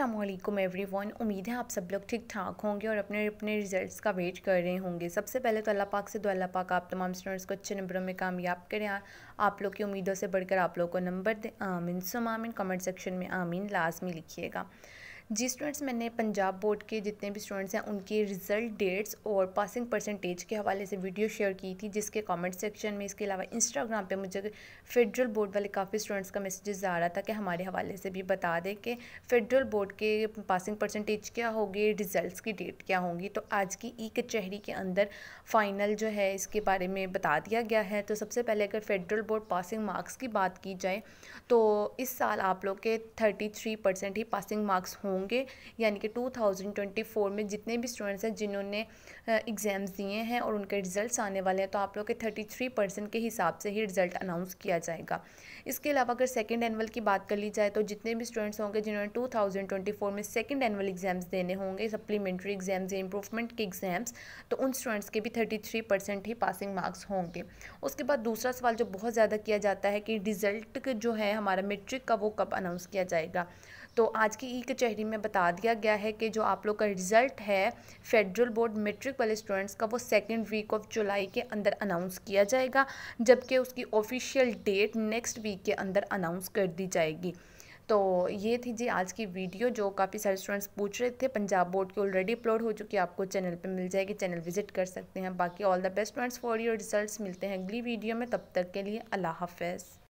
Aslam every one उम्मीद है आप सब लोग ठीक ठाक होंगे और अपने अपने रिजल्ट्स का वेट कर रहे होंगे सबसे पहले तो अल्लाह पाक से दो अल्लाह पाक आप तमाम स्टूडेंट्स को अच्छे नंबरों में कामयाब करें आप लोग की उम्मीदों से बढ़कर आप लोग को नंबर दें आमिन सुम आमिन कमेंट सेक्शन में आमीन लाजमी लिखिएगा जी स्टूडेंट्स मैंने पंजाब बोर्ड के जितने भी स्टूडेंट्स हैं उनके रिज़ल्ट डेट्स और पासिंग परसेंटेज के हवाले से वीडियो शेयर की थी जिसके कमेंट सेक्शन में इसके अलावा इंस्टाग्राम पे मुझे फेडरल बोर्ड वाले काफ़ी स्टूडेंट्स का मैसेजेस आ रहा था कि हमारे हवाले से भी बता दें कि फेडरल बोर्ड के पासिंग परसेंटेज क्या होगी रिज़ल्ट की डेट क्या होंगी तो आज की ई कचहरी के अंदर फ़ाइनल जो है इसके बारे में बता दिया गया है तो सबसे पहले अगर फेडरल बोर्ड पासिंग मार्क्स की बात की जाए तो इस साल आप लोग के थर्टी ही पासिंग मार्क्स हों होंगे यानी कि 2024 में जितने भी स्टूडेंट्स हैं जिन्होंने एग्ज़ाम्स दिए हैं और उनके रिज़ल्ट आने वाले हैं तो आप लोग के 33 परसेंट के हिसाब से ही रिज़ल्ट अनाउंस किया जाएगा इसके अलावा अगर सेकेंड एनअल की बात कर ली जाए तो जितने भी स्टूडेंट्स होंगे जिन्होंने टू में सेकेंड एनअल एग्ज़ाम्स देने होंगे सप्लीमेंट्री एग्ज़ाम्स या इम्प्रूवमेंट के एग्ज़ाम्स तो उन स्टूडेंट्स के भी थर्टी ही पासिंग मार्क्स होंगे उसके बाद दूसरा सवाल जो बहुत ज़्यादा किया जाता है कि रिज़ल्ट जो है हमारा मेट्रिक का वो कब अनाउंस किया जाएगा तो आज की ई कचहरी में बता दिया गया है कि जो आप लोग का रिज़ल्ट है फेडरल बोर्ड मेट्रिक वाले स्टूडेंट्स का वो सेकेंड वीक ऑफ जुलाई के अंदर अनाउंस किया जाएगा जबकि उसकी ऑफिशियल डेट नेक्स्ट वीक के अंदर अनाउंस कर दी जाएगी तो ये थी जी आज की वीडियो जो काफ़ी सारे स्टूडेंट्स पूछ रहे थे पंजाब बोर्ड की ऑलरेडी अपलोड हो चुकी है आपको चैनल पे मिल जाएगी चैनल विजिट कर सकते हैं बाकी all the best students for your results मिलते हैं अगली वीडियो में तब तक के लिए अल्लाह हाफ